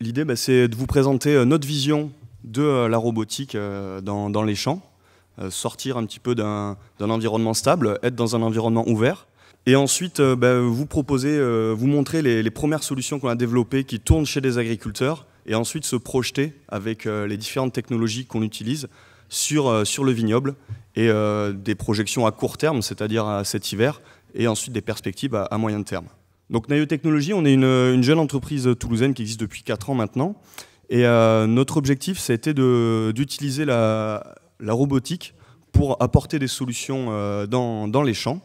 L'idée, bah, c'est de vous présenter euh, notre vision de euh, la robotique euh, dans, les champs, sortir un petit peu d'un environnement stable, être dans un environnement ouvert. Et ensuite, bah, vous proposer, vous montrer les, premières solutions qu'on a développées qui tournent chez les agriculteurs et ensuite se projeter avec les différentes technologies qu'on utilise sur, sur le vignoble et des projections à court terme, c'est-à-dire à cet hiver, et ensuite des perspectives à moyen terme. Donc Nayo Technologies, on est une, jeune entreprise toulousaine qui existe depuis 4 ans maintenant. Et euh, notre objectif, c'était d'utiliser la, la, robotique pour apporter des solutions euh, dans, les champs.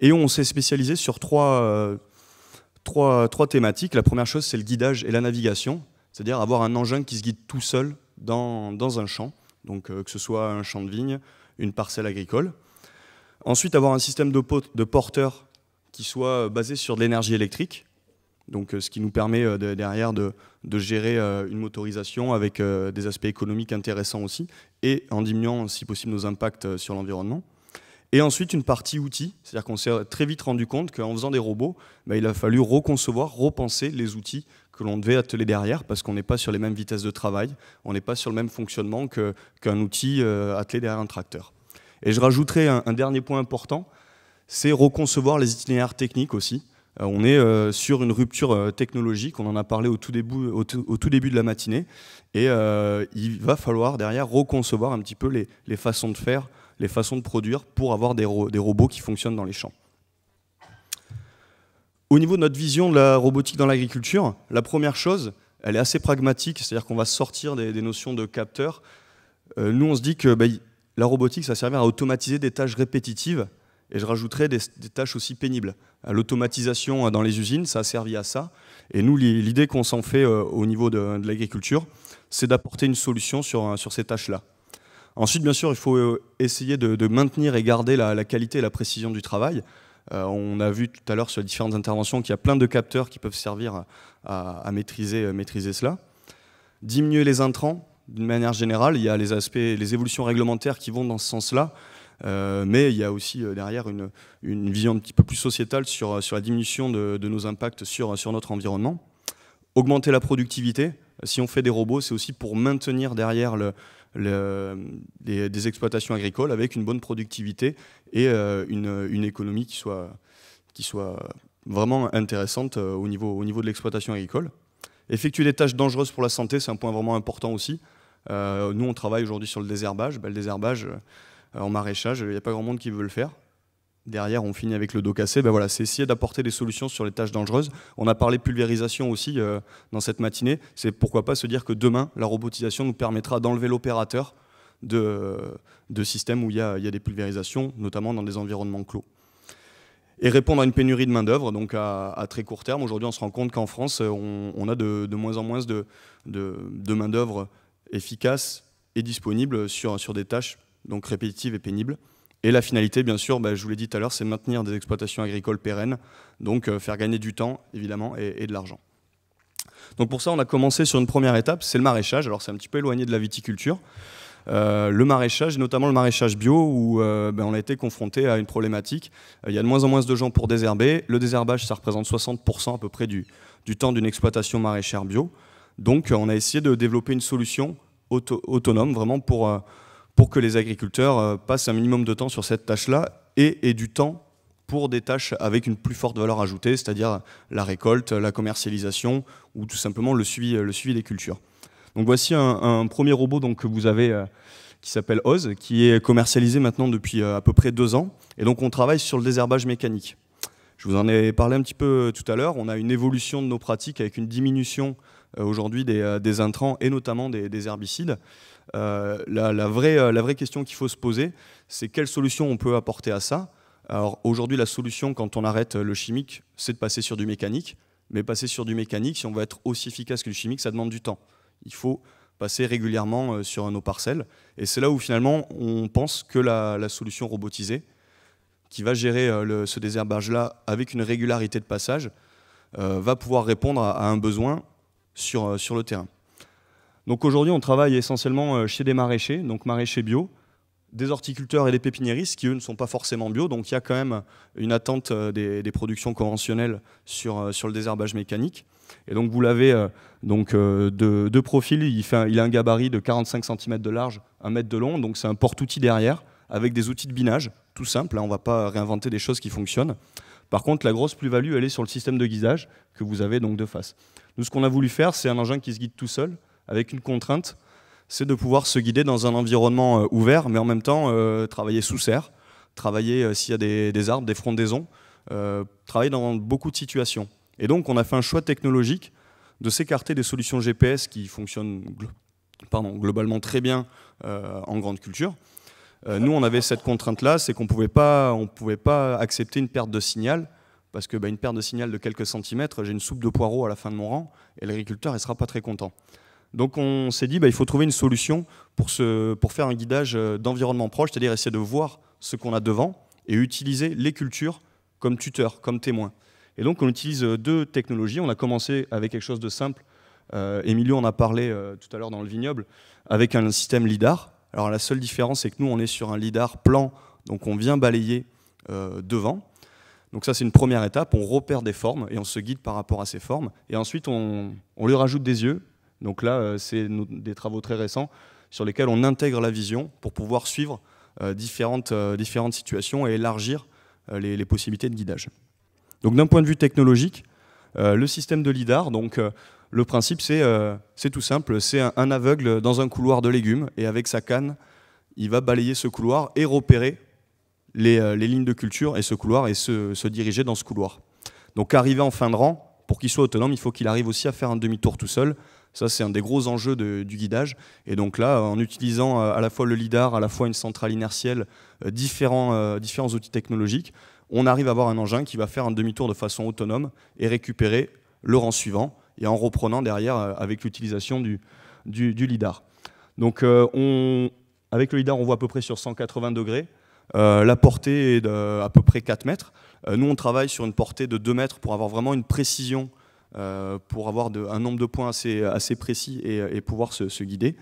Et on s'est spécialisé sur trois, euh, trois, trois thématiques. La première chose, c'est le guidage et la navigation, c'est-à-dire avoir un engin qui se guide tout seul dans, un champ, donc que ce soit un champ de vigne, une parcelle agricole. Ensuite, avoir un système de, de porteur qui soit euh, basé sur de l'énergie électrique, donc euh, ce qui nous permet euh, derrière de, gérer une motorisation avec des aspects économiques intéressants aussi, et en diminuant si possible nos impacts sur l'environnement. Et ensuite une partie outils, c'est-à-dire qu'on s'est très vite rendu compte qu'en faisant des robots, bah, il a fallu reconcevoir, repenser les outils que l'on devait atteler derrière, parce qu'on n'est pas sur les mêmes vitesses de travail, on n'est pas sur le même fonctionnement qu'un outil attelé derrière un tracteur. Et je rajouterai un dernier point important, c'est reconcevoir les itinéraires techniques aussi. Euh, on est euh, sur une rupture euh, technologique, on en a parlé au tout début, de la matinée, et il va falloir derrière reconcevoir un petit peu les, façons de faire, les façons de produire pour avoir des, robots qui fonctionnent dans les champs. Au niveau de notre vision de la robotique dans l'agriculture, la première chose, elle est assez pragmatique, c'est-à-dire qu'on va sortir des, notions de capteurs. nous, on se dit que bah, la robotique, ça servir à automatiser des tâches répétitives et je rajouterai des, tâches aussi pénibles. L'automatisation euh, dans les usines, ça a servi à ça. Et nous, l'idée qu'on s'en fait euh, au niveau de, l'agriculture, c'est d'apporter une solution sur, euh, sur ces tâches-là. Ensuite, bien sûr, il faut essayer de, maintenir et garder la, qualité et la précision du travail. on a vu tout à l'heure sur les différentes interventions qu'il y a plein de capteurs qui peuvent servir à, maîtriser, maîtriser cela. Diminuer les intrants, d'une manière générale, il y a les aspects, les évolutions réglementaires qui vont dans ce sens-là. Euh, mais il y a aussi euh, derrière une, vision un petit peu plus sociétale sur, euh, la diminution de, nos impacts sur, notre environnement. Augmenter la productivité, si on fait des robots, c'est aussi pour maintenir derrière le, les, des exploitations agricoles avec une bonne productivité et une, économie qui soit, qui soit vraiment intéressante au, niveau, au niveau de l'exploitation agricole. Effectuer des tâches dangereuses pour la santé, c'est un point vraiment important aussi. nous, on travaille aujourd'hui sur le désherbage. Ben, le désherbage, euh, en maraîchage, il n'y a pas grand monde qui veut le faire. Derrière, on finit avec le dos cassé. Ben voilà, c'est essayer d'apporter des solutions sur les tâches dangereuses. On a parlé pulvérisation aussi euh, dans cette matinée. C'est pourquoi pas se dire que demain, la robotisation nous permettra d'enlever l'opérateur de, de, systèmes où il y, a, des pulvérisations, notamment dans des environnements clos. Et répondre à une pénurie de main-d'œuvre, donc à, très court terme. Aujourd'hui, on se rend compte qu'en France, euh, on, a de, moins en moins de, de main-d'œuvre efficace et disponible sur, sur des tâches donc répétitive et pénible. Et la finalité, bien sûr, bah, je vous l'ai dit tout à l'heure, c'est maintenir des exploitations agricoles pérennes, donc euh, faire gagner du temps, évidemment, et, de l'argent. Donc pour ça, on a commencé sur une première étape, c'est le maraîchage. Alors c'est un petit peu éloigné de la viticulture. Euh, le maraîchage, et notamment le maraîchage bio, où euh, bah, on a été confronté à une problématique. Il y a de moins en moins de gens pour désherber. Le désherbage, ça représente 60% à peu près du, du temps d'une exploitation maraîchère bio. Donc on a essayé de développer une solution autonome, vraiment pour pour que les agriculteurs euh, passent un minimum de temps sur cette tâche-là et aient du temps pour des tâches avec une plus forte valeur ajoutée, c'est-à-dire la récolte, la commercialisation ou tout simplement le suivi, des cultures. Donc voici un, premier robot que vous avez euh, qui s'appelle Oz, qui est commercialisé maintenant depuis euh, à peu près deux ans. Et donc on travaille sur le désherbage mécanique. Je vous en ai parlé un petit peu tout à l'heure. On a une évolution de nos pratiques avec une diminution euh, aujourd'hui euh, des, intrants et notamment des, herbicides. Euh, la, vraie, la vraie question qu'il faut se poser, c'est quelle solution on peut apporter à ça. Alors aujourd'hui, la solution quand on arrête le chimique, c'est de passer sur du mécanique. Mais passer sur du mécanique, si on veut être aussi efficace que le chimique, ça demande du temps. Il faut passer régulièrement sur nos parcelles. Et c'est là où finalement on pense que la, solution robotisée, qui va gérer ce désherbage-là avec une régularité de passage, va pouvoir répondre à un besoin euh, sur, le terrain. Donc aujourd'hui, on travaille essentiellement euh, chez des maraîchers, donc maraîchers bio, des horticulteurs et des pépiniéristes qui, eux, ne sont pas forcément bio. Donc il y a quand même une attente euh, des, productions conventionnelles sur, le désherbage mécanique. Et donc vous l'avez, donc de, profil, il, a un gabarit de 45 cm de large, 1 mètre de long. Donc c'est un porte-outil derrière avec des outils de binage, tout simple. Hein. on ne va pas réinventer des choses qui fonctionnent. Par contre, la grosse plus-value, elle est sur le système de guisage que vous avez donc de face. Nous, ce qu'on a voulu faire, c'est un engin qui se guide tout seul, avec une contrainte, c'est de pouvoir se guider dans un environnement euh, ouvert, mais en même temps euh, travailler sous serre, travailler euh, s'il y a des, arbres, des frondaisons, travailler dans beaucoup de situations. Et donc, on a fait un choix technologique de s'écarter des solutions GPS qui fonctionnent globalement très bien en grande culture. nous, on avait cette contrainte-là, c'est qu'on ne pouvait pas accepter une perte de signal parce que bah, une perte de signal de quelques centimètres, j'ai une soupe de poireaux à la fin de mon rang, et l'agriculteur ne sera pas très content. Donc on s'est dit, bah, il faut trouver une solution pour, ce, pour faire un guidage euh, d'environnement proche, c'est-à-dire essayer de voir ce qu'on a devant et utiliser les cultures comme tuteurs, comme témoins. Et donc on utilise euh, deux technologies. On a commencé avec quelque chose de simple. Euh, Emilio en a parlé euh, tout à l'heure dans le vignoble, avec un système LIDAR. Alors la seule différence, c'est que nous, on est sur un LIDAR plan, donc on vient balayer devant. Donc ça, c'est une première étape. On repère des formes et on se guide par rapport à ces formes. Et ensuite, on, on lui rajoute des yeux. Donc là, euh, c'est des travaux très récents sur lesquels on intègre la vision pour pouvoir suivre euh, différentes, euh, différentes situations et élargir les, possibilités de guidage. Donc d'un point de vue technologique, le système de lidar, donc le principe c'est tout simple, c'est un aveugle dans un couloir de légumes et avec sa canne, il va balayer ce couloir et repérer euh, les, lignes de culture et ce couloir et se, diriger dans ce couloir. Donc arriver en fin de rang, pour qu'il soit autonome, il faut qu'il arrive aussi à faire un demi-tour tout seul. Ça, c'est un des gros enjeux du guidage. Et donc là, en utilisant euh, à la fois le LIDAR, à la fois une centrale inertielle, euh, différents, outils technologiques, on arrive à avoir un engin qui va faire un demi-tour de façon autonome et récupérer le rang suivant, et en reprenant derrière avec l'utilisation du, LIDAR. Donc avec le LIDAR, on voit à peu près sur 180 degrés. Euh, la portée est à peu près 4 mètres. Euh, nous, on travaille sur une portée de 2 mètres pour avoir vraiment une précision euh, pour avoir un nombre de points assez, précis et, pouvoir se, guider.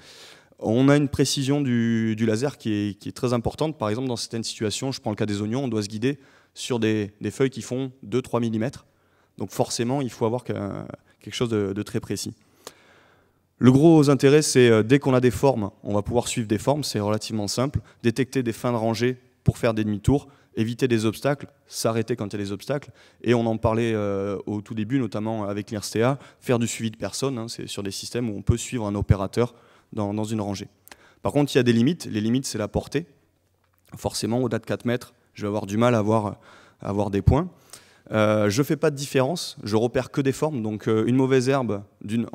On a une précision du, laser qui est, très importante. Par exemple, dans certaines situations, je prends le cas des oignons, on doit se guider sur des, feuilles qui font 2-3 mm. Donc forcément, il faut avoir quelque chose de, de, très précis. Le gros intérêt, c'est dès qu'on a des formes, on va pouvoir suivre des formes, c'est relativement simple. Détecter des fins de rangée pour faire des demi-tours, éviter des obstacles, s'arrêter quand il y a des obstacles. Et on en parlait euh, au tout début, notamment avec l'IRSTEA, faire du suivi de personnes, hein, c'est sur des systèmes où on peut suivre un opérateur dans, une rangée. Par contre, il y a des limites. Les limites, c'est la portée. Forcément, au-delà de 4 mètres, je vais avoir du mal à avoir, des points. Euh, je ne fais pas de différence, je repère que des formes. Donc, euh, une mauvaise herbe d'une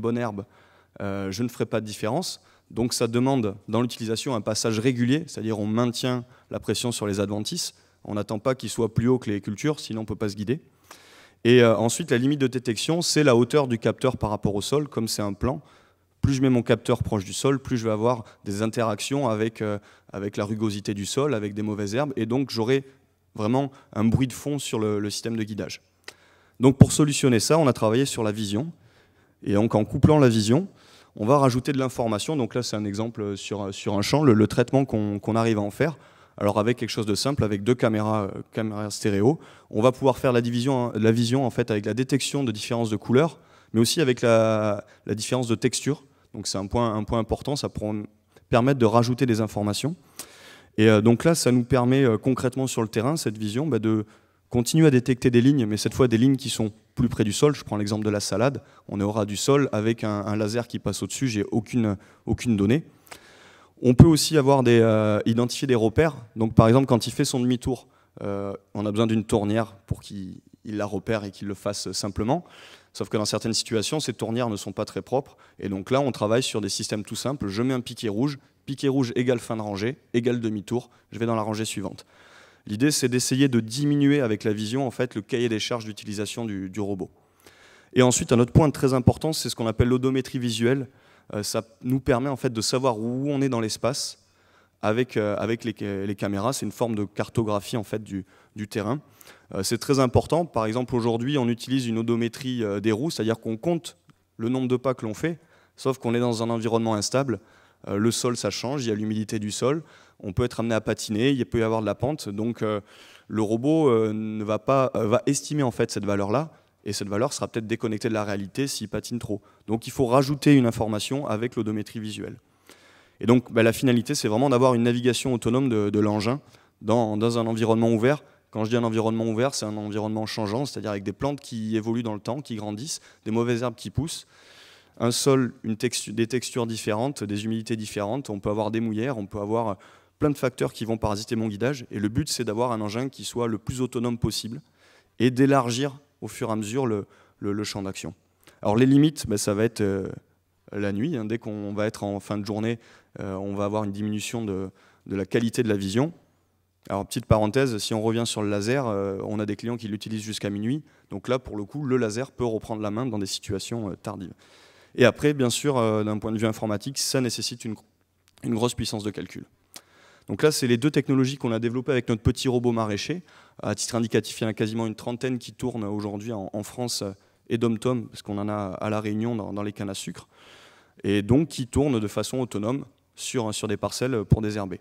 bonne herbe, je ne ferai pas de différence. Donc ça demande dans l'utilisation un passage régulier, c'est-à-dire on maintient la pression sur les adventices, on n'attend pas qu'ils soient plus hauts que les cultures, sinon on ne peut pas se guider. Et euh, ensuite, la limite de détection, c'est la hauteur du capteur par rapport au sol, comme c'est un plan. Plus je mets mon capteur proche du sol, plus je vais avoir des interactions euh, avec, la rugosité du sol, avec des mauvaises herbes, et donc j'aurai vraiment un bruit de fond sur le, le système de guidage. Donc pour solutionner ça, on a travaillé sur la vision, et donc en couplant la vision, on va rajouter de l'information. Donc là, c'est un exemple euh, sur, euh, sur un champ, le, traitement qu'on arrive à en faire. Alors avec quelque chose de simple, avec deux caméras, euh, caméras stéréo, on va pouvoir faire la, division, hein, la vision en fait avec la détection de différences de couleurs, mais aussi avec la, différence de texture. Donc c'est un point, un point important, ça permet permettre de rajouter des informations. Et donc là, ça nous permet concrètement sur le terrain, cette vision, bah, de continuer à détecter des lignes, mais cette fois des lignes qui sont plus près du sol, je prends l'exemple de la salade, on est au ras du sol avec un, laser qui passe au-dessus, j'ai aucune, aucune donnée. On peut aussi avoir des, euh, identifier des repères. Donc par exemple, quand il fait son demi-tour, euh, on a besoin d'une tournière pour qu'il la repère et qu'il le fasse simplement. Sauf que dans certaines situations, ces tournières ne sont pas très propres. Et donc là, on travaille sur des systèmes tout simples. Je mets un piquet rouge, piquet rouge égale fin de rangée, égale demi-tour, je vais dans la rangée suivante. L'idée, c'est d'essayer de diminuer avec la vision en fait, le cahier des charges d'utilisation du, robot. Et ensuite, un autre point très important, c'est ce qu'on appelle l'odométrie visuelle. Euh, ça nous permet en fait, de savoir où on est dans l'espace avec, euh, avec les, caméras. C'est une forme de cartographie en fait, du, terrain. Euh, c'est très important. Par exemple, aujourd'hui, on utilise une odométrie des roues, c'est-à-dire qu'on compte le nombre de pas que l'on fait, sauf qu'on est dans un environnement instable. le sol, ça change, il y a l'humidité du sol on peut être amené à patiner, il peut y avoir de la pente, donc euh, le robot euh, ne va pas euh, va estimer en fait cette valeur-là, et cette valeur sera peut-être déconnectée de la réalité s'il patine trop. Donc il faut rajouter une information avec l'odométrie visuelle. Et donc bah, la finalité, c'est vraiment d'avoir une navigation autonome de, l'engin dans, un environnement ouvert. Quand je dis un environnement ouvert, c'est un environnement changeant, c'est-à-dire avec des plantes qui évoluent dans le temps, qui grandissent, des mauvaises herbes qui poussent, un sol, une des textures différentes, des humidités différentes. On peut avoir des mouillères, on peut avoir plein de facteurs qui vont parasiter mon guidage. Et le but, c'est d'avoir un engin qui soit le plus autonome possible et d'élargir au fur et à mesure le, champ d'action. Alors les limites, ben, ça va être euh, la nuit. Hein. Dès qu'on va être en fin de journée, euh, on va avoir une diminution de, la qualité de la vision. Alors petite parenthèse, si on revient sur le laser, euh, on a des clients qui l'utilisent jusqu'à minuit. Donc là, pour le coup, le laser peut reprendre la main dans des situations tardives. Et après, bien sûr, d'un point de vue informatique, ça nécessite une grosse puissance de calcul. Donc là, c'est les deux technologies qu'on a développées avec notre petit robot maraîcher. À titre indicatif, il y en a quasiment une trentaine qui tournent aujourd'hui en, France euh, et DomTom, parce qu'on en a à La Réunion dans, les cannes à sucre, et donc qui tournent de façon autonome sur, sur des parcelles pour désherber.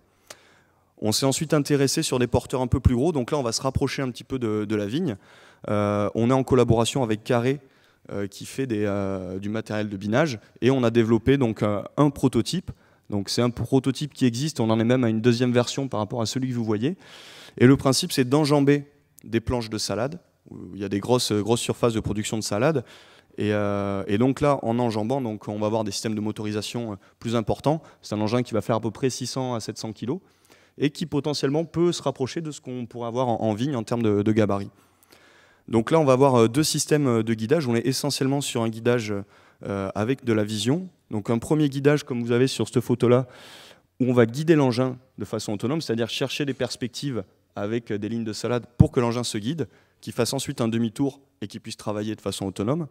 On s'est ensuite intéressé sur des porteurs un peu plus gros, donc là on va se rapprocher un petit peu de, la vigne. Euh, on est en collaboration avec Carré, euh, qui fait du matériel de binage, et on a développé donc un prototype c'est un prototype qui existe, on en est même à une deuxième version par rapport à celui que vous voyez. Et le principe, c'est d'enjamber des planches de salade, il y a des grosses, grosses surfaces de production de salade. Et, euh, donc là, en enjambant, donc on va avoir des systèmes de motorisation euh, plus importants. C'est un engin qui va faire à peu près 600 à 700 kg et qui potentiellement peut se rapprocher de ce qu'on pourrait avoir en, vigne en termes de, gabarit. Donc là, on va avoir euh, deux systèmes de guidage. On est essentiellement sur un guidage avec de la vision, donc un premier guidage comme vous avez sur cette photo-là, où on va guider l'engin de façon autonome, c'est-à-dire chercher des perspectives avec des lignes de salade pour que l'engin se guide, qu'il fasse ensuite un demi-tour et qu'il puisse travailler de façon autonome.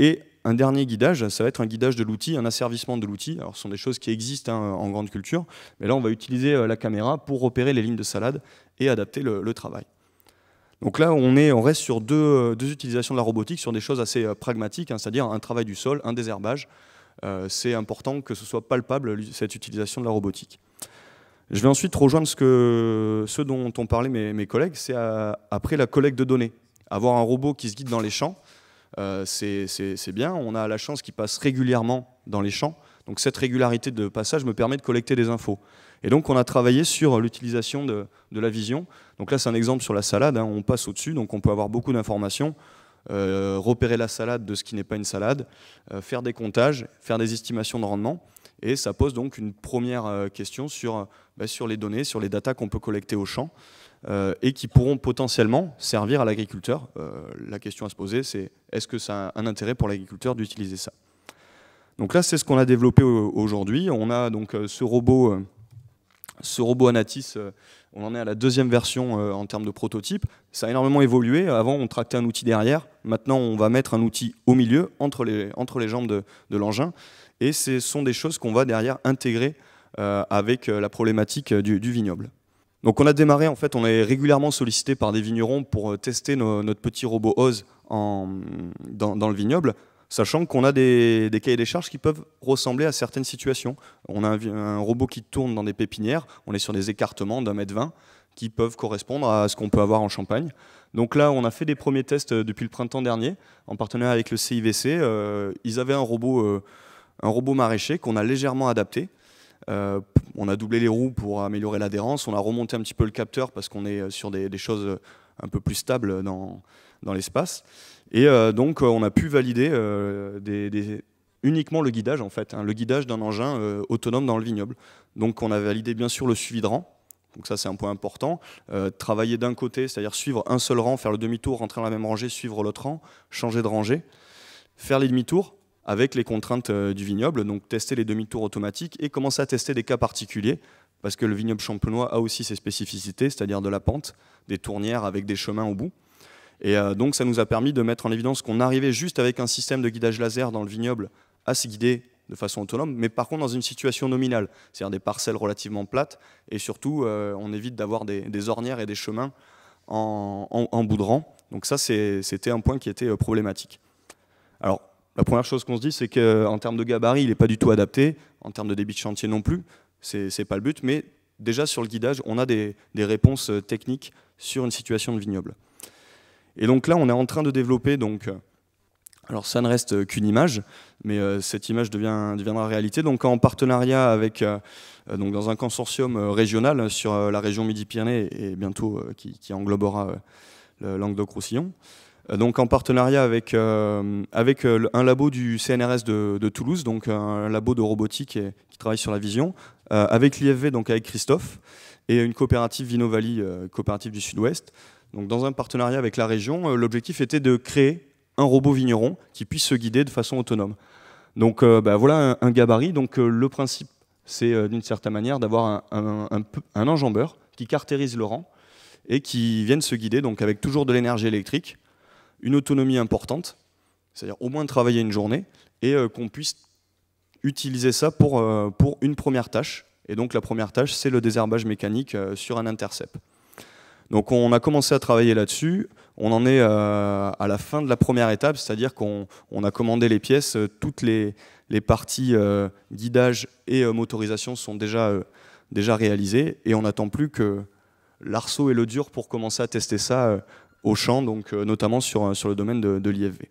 Et un dernier guidage, ça va être un guidage de l'outil, un asservissement de l'outil. Alors ce sont des choses qui existent hein, en grande culture, mais là on va utiliser euh, la caméra pour repérer les lignes de salade et adapter le, travail. Donc là, on, est, on reste sur deux, euh, utilisations de la robotique, sur des choses assez euh, pragmatiques, hein, c'est-à-dire un travail du sol, un désherbage, euh, c'est important que ce soit palpable, cette utilisation de la robotique. Je vais ensuite rejoindre ce, que, ce dont ont parlé mes, collègues, c'est après la collecte de données. Avoir un robot qui se guide dans les champs, euh, c'est bien. On a la chance qu'il passe régulièrement dans les champs. Donc cette régularité de passage me permet de collecter des infos. Et donc on a travaillé sur l'utilisation de, la vision. Donc là c'est un exemple sur la salade, hein. on passe au-dessus, donc on peut avoir beaucoup d'informations. Euh, repérer la salade de ce qui n'est pas une salade, euh, faire des comptages, faire des estimations de rendement. Et ça pose donc une première euh, question sur, bah, sur les données, sur les datas qu'on peut collecter au champ et qui pourront potentiellement servir à l'agriculteur. la question à se poser, c'est est-ce que ça a un intérêt pour l'agriculteur d'utiliser ça Donc là, c'est ce qu'on a développé aujourd'hui. On a donc ce robot ce robot Anatis, euh, on en est à la deuxième version euh, en termes de prototype. Ça a énormément évolué. Avant, on tractait un outil derrière. Maintenant, on va mettre un outil au milieu, entre les, entre les jambes de, l'engin. Et ce sont des choses qu'on va derrière intégrer euh, avec la problématique du, vignoble. Donc on a démarré, en fait, on est régulièrement sollicité par des vignerons pour tester notre petit robot Oz dans, le vignoble sachant qu'on a des, cahiers des charges qui peuvent ressembler à certaines situations. On a un, robot qui tourne dans des pépinières, on est sur des écartements d'un mètre vingt qui peuvent correspondre à ce qu'on peut avoir en Champagne. Donc là, on a fait des premiers tests euh, depuis le printemps dernier, en partenariat avec le CIVC. Euh, ils avaient un robot, euh, un robot maraîcher qu'on a légèrement adapté. on a doublé les roues pour améliorer l'adhérence, on a remonté un petit peu le capteur parce qu'on est sur des choses un peu plus stable dans, l'espace. Et euh, donc, euh, on a pu valider euh, uniquement le guidage en fait, hein, le guidage d'un engin autonome dans le vignoble. Donc on a validé bien sûr le suivi de rang, donc ça c'est un point important. travailler d'un côté, c'est-à-dire suivre un seul rang, faire le demi-tour, rentrer dans la même rangée, suivre l'autre rang, changer de rangée, faire les demi-tours avec les contraintes du vignoble, donc tester les demi-tours automatiques et commencer à tester des cas particuliers parce que le vignoble champenois a aussi ses spécificités, c'est-à-dire de la pente, des tournières avec des chemins au bout. Et euh, donc ça nous a permis de mettre en évidence qu'on arrivait juste avec un système de guidage laser dans le vignoble à se guider de façon autonome, mais par contre dans une situation nominale, c'est-à-dire des parcelles relativement plates, et surtout euh, on évite d'avoir des, ornières et des chemins en, en, en bout de rang. Donc ça c'était un point qui était euh, problématique. Alors la première chose qu'on se dit, c'est qu'en termes de gabarit, il n'est pas du tout adapté, en termes de débit de chantier non plus c'est pas le but, mais déjà sur le guidage, on a des, réponses euh, techniques sur une situation de vignoble. Et donc là, on est en train de développer, donc, euh, alors ça ne reste euh, qu'une image, mais cette image deviendra réalité. Donc en partenariat avec, donc dans un consortium régional sur la région Midi-Pyrénées et bientôt qui, englobera le Languedoc-Roussillon, donc en partenariat avec, euh, avec euh, un labo du CNRS de, Toulouse, donc un labo de robotique qui travaille sur la vision, euh, avec l'IFV, donc avec Christophe, et une coopérative Vinovali, coopérative du Sud-Ouest. Donc dans un partenariat avec la région, l'objectif était de créer un robot vigneron qui puisse se guider de façon autonome. Donc bah, voilà un, gabarit. Donc le principe, c'est d'une certaine manière d'avoir un, un, un enjambeur qui cartérise le rang et qui vienne se guider donc avec toujours de l'énergie électrique une autonomie importante, c'est-à-dire au moins travailler une journée, et euh, qu'on puisse utiliser ça pour, euh, pour une première tâche. Et donc la première tâche, c'est le désherbage mécanique euh, sur un intercept. Donc on a commencé à travailler là-dessus. On en est à la fin de la première étape, c'est-à-dire qu'on on a commandé les pièces. Toutes les, les parties guidage et motorisation sont déjà, déjà réalisées et on n'attend plus que l'arceau et le dur pour commencer à tester ça champ, donc, euh, notamment sur, euh, sur le domaine de, l'IFV.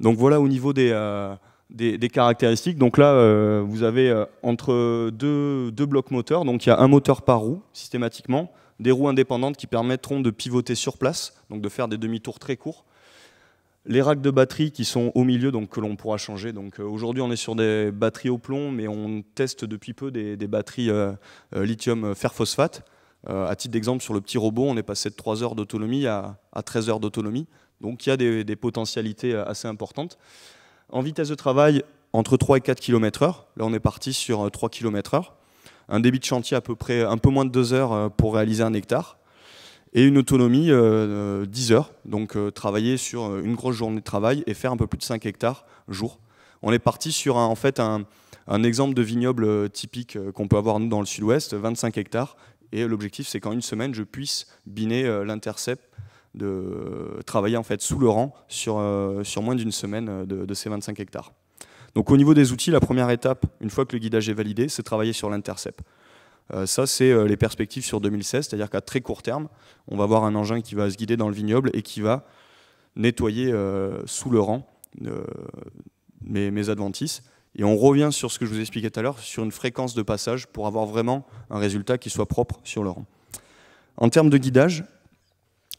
Donc voilà au niveau des, euh, des, caractéristiques. Donc là, vous avez entre deux, blocs moteurs. Donc il y a un moteur par roue, systématiquement, des roues indépendantes qui permettront de pivoter sur place, donc de faire des demi-tours très courts. Les racks de batterie qui sont au milieu, donc que l'on pourra changer. Donc aujourd'hui, on est sur des batteries au plomb, mais on teste depuis peu des batteries lithium fer phosphate. A euh, titre d'exemple, sur le petit robot, on est passé de 3 heures d'autonomie à, 13 heures d'autonomie. Donc il y a des, potentialités euh, assez importantes. En vitesse de travail, entre 3 et 4 km/h. Là, on est parti sur 3 euh, km/h. Un débit de chantier à peu près un peu moins de 2 heures pour réaliser un hectare. Et une autonomie 10 heures. Donc travailler sur une grosse journée de travail et faire un peu plus de 5 hectares jour. On est parti sur en fait un, un exemple de vignoble typique qu'on peut avoir dans le sud-ouest, 25 hectares, et l'objectif, c'est qu'en une semaine, je puisse biner euh, l'intercept, de euh, travailler en fait sous le rang sur, euh, moins d'une semaine de, ces 25 hectares. Donc au niveau des outils, la première étape, une fois que le guidage est validé, c'est travailler sur l'intercept. ça, c'est les perspectives sur 2016, c'est-à-dire qu'à très court terme, on va avoir un engin qui va se guider dans le vignoble et qui va nettoyer sous le rang mes adventices. Et on revient sur ce que je vous expliquais tout à l'heure, sur une fréquence de passage pour avoir vraiment un résultat qui soit propre sur le rang. En termes de guidage,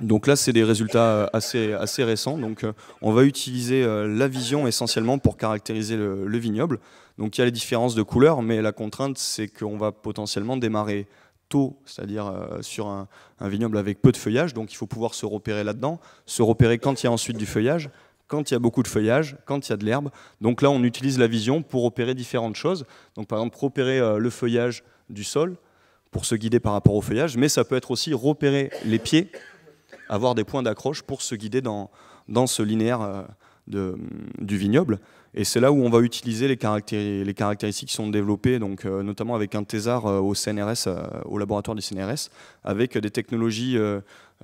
donc là, c'est des résultats euh, assez, assez récents. Donc, euh, on va utiliser euh, la vision essentiellement pour caractériser le, vignoble. Donc, il y a les différences de couleurs, mais la contrainte, c'est qu'on va potentiellement démarrer tôt, c'est-à-dire sur un vignoble avec peu de feuillage. Donc, il faut pouvoir se repérer là-dedans, se repérer quand il y a ensuite du feuillage, quand il y a beaucoup de feuillage, quand il y a de l'herbe. Donc là, on utilise la vision pour opérer différentes choses. Donc par exemple, repérer euh, le feuillage du sol pour se guider par rapport au feuillage, mais ça peut être aussi repérer les pieds, avoir des points d'accroche pour se guider dans, dans ce linéaire euh, de, du vignoble. Et c'est là où on va utiliser les, caractéristiques qui sont développées, donc, euh, notamment avec un thésard au CNRS, au laboratoire du CNRS, avec des technologies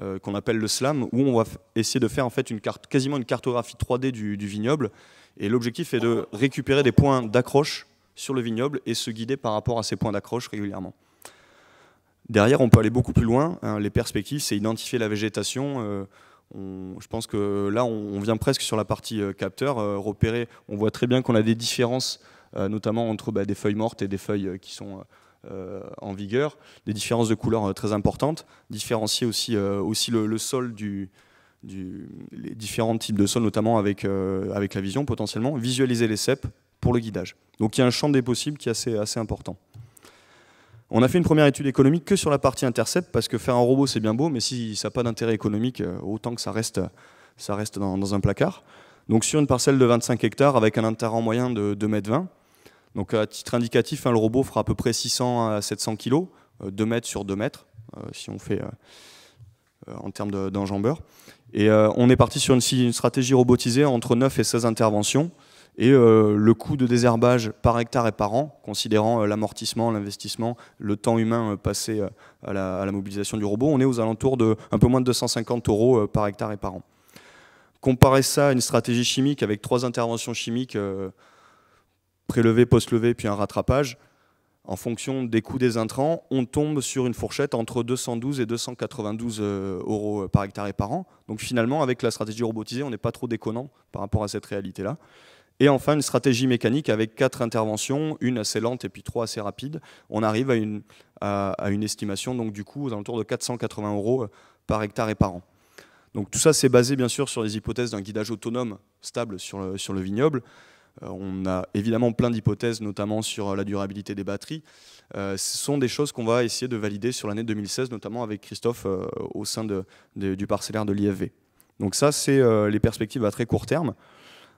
euh, qu'on appelle le slam, où on va essayer de faire en fait quasiment une cartographie 3D du, vignoble. Et l'objectif est de récupérer des points d'accroche sur le vignoble et se guider par rapport à ces points d'accroche régulièrement. Derrière, on peut aller beaucoup plus loin. Hein, les perspectives, c'est identifier la végétation. Euh, je pense que là, on, vient presque sur la partie euh, capteur, On voit très bien qu'on a des différences, notamment entre bah, des feuilles mortes et des feuilles qui sont euh, en vigueur, des différences de couleurs euh, très importantes, différencier aussi, euh, aussi le, sol du, du, les différents types de sols, notamment avec, avec la vision potentiellement, visualiser les cèpes pour le guidage. Donc il y a un champ des possibles qui est assez, assez important. On a fait une première étude économique que sur la partie intercept, parce que faire un robot c'est bien beau, mais si ça n'a pas d'intérêt économique, autant que ça reste, ça reste dans, un placard. Donc sur une parcelle de 25 hectares avec un en moyen de 2,20 m, donc à titre indicatif, hein, le robot fera à peu près 600 à 700 kg, 2 mètres sur 2 mètres, euh, si on fait euh, euh, en termes d'enjambeur. et on est parti sur une, stratégie robotisée entre 9 et 16 interventions. Et le coût de désherbage par hectare et par an, considérant l'amortissement, l'investissement, le temps humain passé à la, à, la, mobilisation du robot, on est aux alentours de un peu moins de 250 euros par hectare et par an. Comparer ça à une stratégie chimique avec trois interventions chimiques prélevé, post-levé, puis un rattrapage, en fonction des coûts des intrants, on tombe sur une fourchette entre 212 et 292 euh, euros euh, par hectare et par an. Donc finalement, avec la stratégie robotisée, on n'est pas trop déconnant par rapport à cette réalité-là. Et enfin, une stratégie mécanique avec quatre interventions, une assez lente et puis trois assez rapides. On arrive à une, à, une estimation donc du coup aux alentours de 480 euros euh, par hectare et par an. Donc tout ça, c'est basé bien sûr sur les hypothèses d'un guidage autonome stable sur le, sur le vignoble. Euh, on a évidemment plein d'hypothèses, notamment sur euh, la durabilité des batteries. Euh, ce sont des choses qu'on va essayer de valider sur l'année 2016, notamment avec Christophe au sein du parcellaire de l'IFV. Donc ça, c'est les perspectives à très court terme.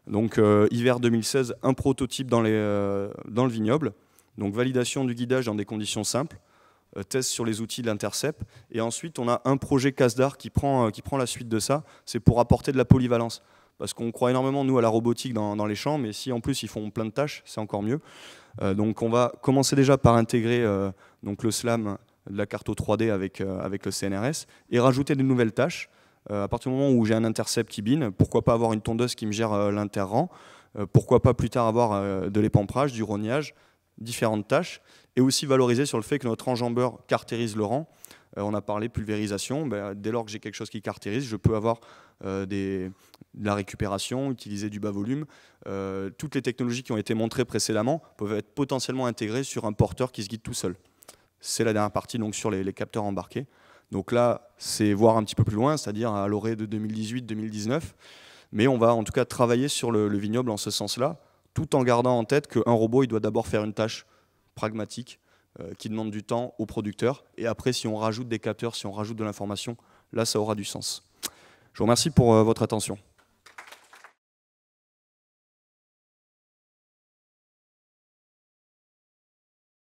Donc hiver 2016, un prototype dans, le vignoble. Donc validation du guidage dans des conditions simples, test sur les outils de l'Intercept. Et ensuite, on a un projet CASDAR qui prend la suite de ça. C'est pour apporter de la polyvalence parce qu'on croit énormément, nous, à la robotique dans, les champs, mais si en plus ils font plein de tâches, c'est encore mieux. Euh, donc on va commencer déjà par intégrer euh, donc le SLAM de la carte au 3D avec, euh, avec le CNRS et rajouter des nouvelles tâches. à partir du moment où j'ai un intercept qui bine, pourquoi pas avoir une tondeuse qui me gère l'interrang Pourquoi pas plus tard avoir de l'épamprage, du rognage, différentes tâches et aussi valoriser sur le fait que notre enjambeur cartérise le rang euh, on a parlé pulvérisation. Ben, dès lors que j'ai quelque chose qui caractérise, je peux avoir euh, des, de la récupération, utiliser du bas volume. Euh, toutes les technologies qui ont été montrées précédemment peuvent être potentiellement intégrées sur un porteur qui se guide tout seul. C'est la dernière partie donc sur les, capteurs embarqués. Donc là, c'est voir un petit peu plus loin, c'est-à-dire à, l'orée de 2018-2019. Mais on va en tout cas travailler sur le, vignoble en ce sens-là, tout en gardant en tête qu'un robot, il doit d'abord faire une tâche pragmatique, euh, qui demande du temps au producteurs. Et après, si on rajoute des capteurs, si on rajoute de l'information, là, ça aura du sens. Je vous remercie pour euh, votre attention.